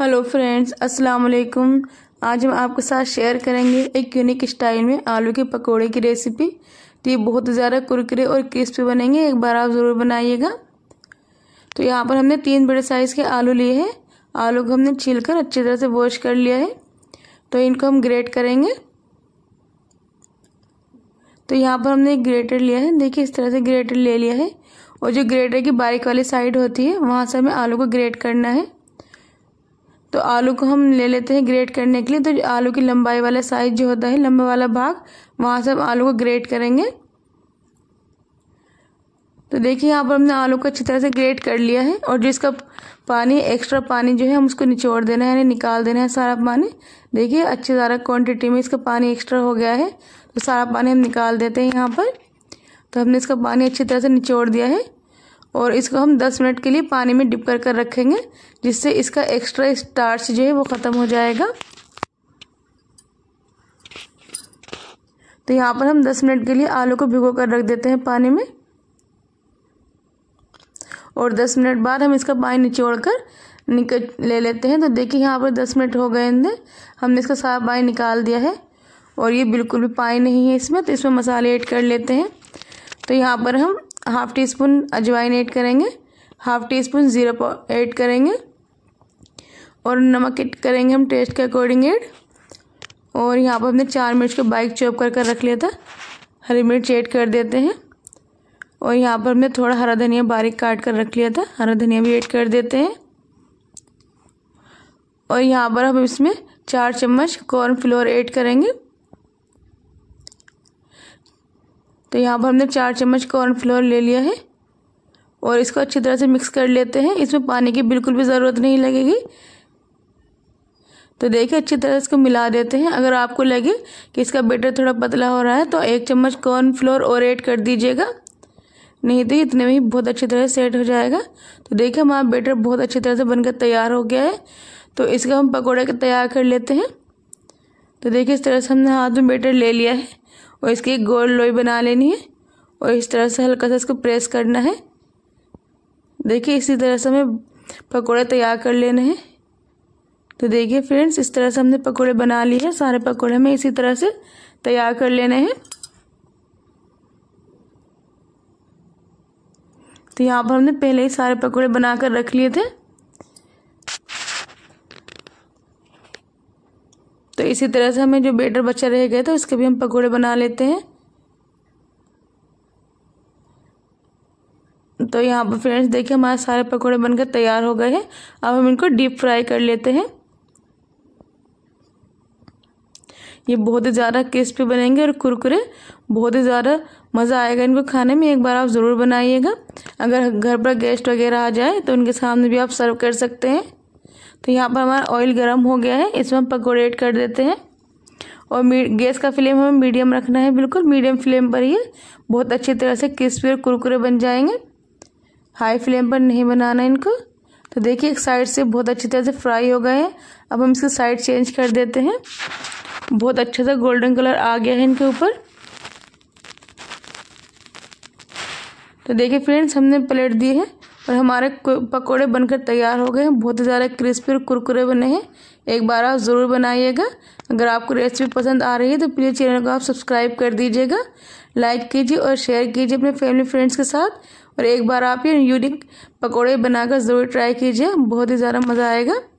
hello friends अस्सलाम वालेकुम आज हम आपके साथ शेयर करेंगे एक यूनिक स्टाइल में आलू के पकोड़े की रेसिपी तो ये बहुत ज़्यादा कुरकुरे और क्रिस्पी बनेंगे एक बार आप ज़रूर बनाइएगा तो यहाँ पर हमने तीन बड़े साइज़ के आलू लिए हैं आलू को हमने छील कर अच्छी तरह से वॉश कर लिया है तो इनको हम ग्रेट करेंगे तो यहाँ पर हमने एक ग्रेटर लिया है देखिए इस तरह से ग्रेटर ले लिया है और जो ग्रेटर की बारीक वाली साइड होती है वहाँ से हमें आलू को ग्रेट करना है तो आलू को हम ले लेते हैं ग्रेट करने के लिए तो आलू की लंबाई वाला साइज जो होता है लंबा वाला भाग वहाँ से हम आलू को ग्रेट करेंगे तो देखिए यहाँ पर हमने आलू को अच्छी तरह से ग्रेट कर लिया है और जो इसका पानी एक्स्ट्रा पानी जो है हम उसको निचोड़ देना है यानी निकाल देना है सारा पानी देखिए अच्छे सारा क्वांटिटी में इसका पानी एक्स्ट्रा हो गया है तो सारा पानी हम निकाल देते हैं यहाँ पर तो हमने इसका पानी अच्छी तरह से निचोड़ दिया है और इसको हम 10 मिनट के लिए पानी में डिप कर कर रखेंगे जिससे इसका एक्स्ट्रा स्टार्च जो है वो ख़त्म हो जाएगा तो यहाँ पर हम 10 मिनट के लिए आलू को भिगो कर रख देते हैं पानी में और 10 मिनट बाद हम इसका पानी निचोड़ कर निकल ले लेते हैं तो देखिए यहाँ पर 10 मिनट हो गए हैं हमने इसका सारा पानी निकाल दिया है और ये बिल्कुल भी पानी नहीं है इसमें तो इसमें मसाले ऐड कर लेते हैं तो यहाँ पर हम हाफ टी स्पून अजवाइन ऐड करेंगे हाफ टी स्पून ज़ीरा ऐड करेंगे और नमक ऐड करेंगे हम टेस्ट के अकॉर्डिंग ऐड और यहाँ पर हमने चार मिर्च को बाइक चॉप कर कर रख लिया था हरी मिर्च ऐड कर देते हैं और यहाँ पर हमने थोड़ा हरा धनिया बारीक काट कर रख लिया था हरा धनिया भी ऐड कर देते हैं और यहाँ पर हम इसमें चार चम्मच कॉर्नफ्लोर ऐड करेंगे तो यहाँ पर हमने चार चम्मच कॉर्नफ्लोर ले लिया है और इसको अच्छी तरह से मिक्स कर लेते हैं इसमें पानी की बिल्कुल भी ज़रूरत नहीं लगेगी तो देखिए अच्छी तरह इसको मिला देते हैं अगर आपको लगे कि इसका बेटर थोड़ा पतला हो रहा है तो एक चम्मच कॉर्नफ्लोर और ऐड कर दीजिएगा नहीं तो इतने में ही बहुत अच्छी तरह सेट हो जाएगा तो देखिए हमारा बेटर बहुत अच्छी तरह से बनकर तैयार हो गया है तो इसका हम पकौड़े तैयार कर लेते हैं तो देखिए इस तरह से हमने हाथ में बेटर ले लिया है और इसकी गोल लोई बना लेनी है और इस तरह से हल्का सा इसको प्रेस करना है देखिए इसी तरह से हमें पकौड़े तैयार कर लेने हैं तो देखिए फ्रेंड्स इस तरह से हमने पकौड़े बना लिए हैं सारे पकौड़े हमें इसी तरह से तैयार कर लेने हैं तो यहाँ पर हमने पहले ही सारे पकौड़े बना कर रख लिए थे तो इसी तरह से हमें जो बेटर बच्चा रह गया था उसके भी हम पकौड़े बना लेते हैं तो यहाँ पर फ्रेंड्स देखिए हमारे सारे पकौड़े बनकर तैयार हो गए हैं अब हम इनको डीप फ्राई कर लेते हैं ये बहुत ही ज़्यादा क्रिस्पी बनेंगे और कुरकुरे बहुत ही ज़्यादा मज़ा आएगा इनको खाने में एक बार आप ज़रूर बनाइएगा अगर घर पर गेस्ट वगैरह आ जाए तो उनके सामने भी आप सर्व कर सकते हैं तो यहाँ पर हमारा ऑयल गर्म हो गया है इसमें हम पकौड़े ऐड कर देते हैं और गैस का फ्लेम हमें मीडियम रखना है बिल्कुल मीडियम फ्लेम पर ही बहुत अच्छी तरह से क्रिस्पी और कुरकुरे बन जाएंगे हाई फ्लेम पर नहीं बनाना इनको तो देखिए एक साइड से बहुत अच्छी तरह से फ्राई हो गए हैं अब हम इसकी साइड चेंज कर देते हैं बहुत अच्छे से गोल्डन कलर आ गया है इनके ऊपर तो देखिए फ्रेंड्स हमने प्लेट दी है और हमारे पकोड़े बनकर तैयार हो गए हैं बहुत ही ज़्यादा क्रिस्पी और कुरकुरे बने हैं एक बार आप ज़रूर बनाइएगा अगर आपको रेसिपी पसंद आ रही है तो प्लीज़ चैनल को आप सब्सक्राइब कर दीजिएगा लाइक कीजिए और शेयर कीजिए अपने फैमिली फ्रेंड्स के साथ और एक बार आप ये यूनिक पकौड़े बनाकर ज़रूर ट्राई कीजिए बहुत ही ज़्यादा मज़ा आएगा